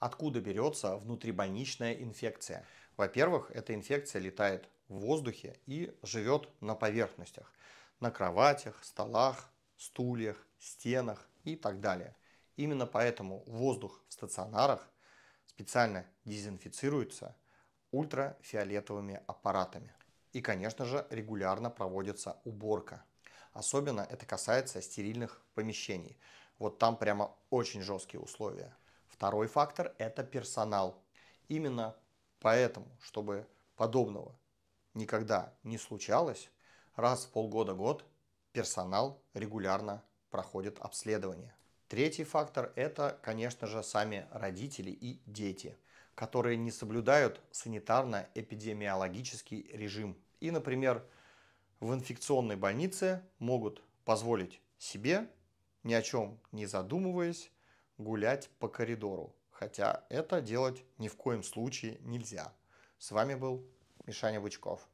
Откуда берется внутрибольничная инфекция? Во-первых, эта инфекция летает в воздухе и живет на поверхностях, на кроватях, столах, стульях, стенах и так далее. Именно поэтому воздух в стационарах специально дезинфицируется ультрафиолетовыми аппаратами. И, конечно же, регулярно проводится уборка. Особенно это касается стерильных помещений. Вот там прямо очень жесткие условия. Второй фактор – это персонал. Именно поэтому, чтобы подобного никогда не случалось, раз в полгода-год персонал регулярно проходит обследование. Третий фактор – это, конечно же, сами родители и дети, которые не соблюдают санитарно-эпидемиологический режим. И, например, в инфекционной больнице могут позволить себе, ни о чем не задумываясь, гулять по коридору, хотя это делать ни в коем случае нельзя. С вами был Мишаня Бычков.